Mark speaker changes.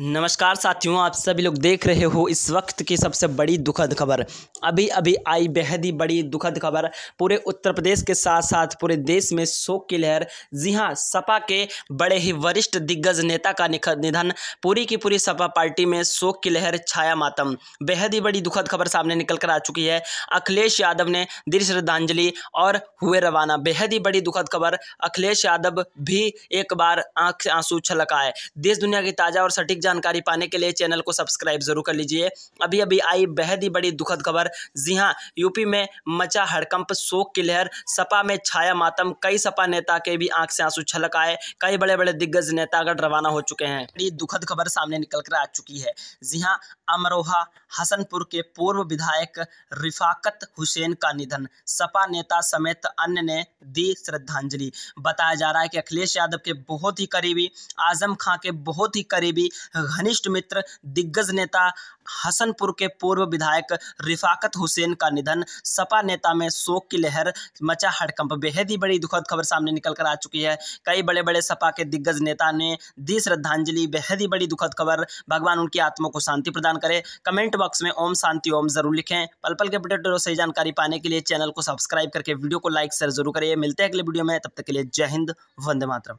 Speaker 1: नमस्कार साथियों आप सभी लोग देख रहे हो इस वक्त की सबसे बड़ी दुखद खबर अभी अभी आई बेहद ही बड़ी दुखद खबर पूरे उत्तर प्रदेश के साथ साथ पूरे देश में शोक की लहर जी हां सपा के बड़े ही वरिष्ठ दिग्गज नेता का निधन पूरी की पूरी सपा पार्टी में शोक की लहर छाया मातम बेहद ही बड़ी दुखद खबर सामने निकल कर आ चुकी है अखिलेश यादव ने दिल श्रद्धांजलि और हुए रवाना बेहद ही बड़ी दुखद खबर अखिलेश यादव भी एक बार आंख आंसू छलका है देश दुनिया की ताज़ा और सटीक जानकारी पाने के लिए चैनल को सब्सक्राइब जरूर कर लीजिए अभी अभी आई बेहद ही बड़ी दुखद खबर जी हाँ यूपी में मचा हड़कंप शोक की लहर सपा में छाया मातम कई सपा नेता के भी आंख से आंसू छलक आए कई बड़े बड़े दिग्गज नेतागढ़ रवाना हो चुके हैं बड़ी दुखद खबर सामने निकल कर आ चुकी है जी हाँ अमरोहा हसनपुर के पूर्व विधायक रिफाकत हुसैन का निधन सपा नेता समेत अन्य ने दी श्रद्धांजलि बताया जा रहा है कि अखिलेश यादव के बहुत ही करीबी आजम खां के बहुत ही करीबी घनिष्ठ मित्र दिग्गज नेता हसनपुर के पूर्व विधायक रिफाकत हुसैन का निधन सपा नेता में शोक की लहर मचा हड़कंप बेहद ही बड़ी दुखद खबर सामने निकल कर आ चुकी है कई बड़े बड़े सपा के दिग्गज नेता ने दी श्रद्धांजलि बेहद ही बड़ी दुखद खबर भगवान उनकी आत्मा को शांति प्रदान करे कमेंट बॉक्स में ओम शांति ओम जरूर लिखें पल पल के और सही जानकारी पाने के लिए चैनल को सब्सक्राइब करके वीडियो को लाइक शेयर जरूर करिए मिलते हैं अगले वीडियो में तब तक के लिए जय हिंद वंदे मातरम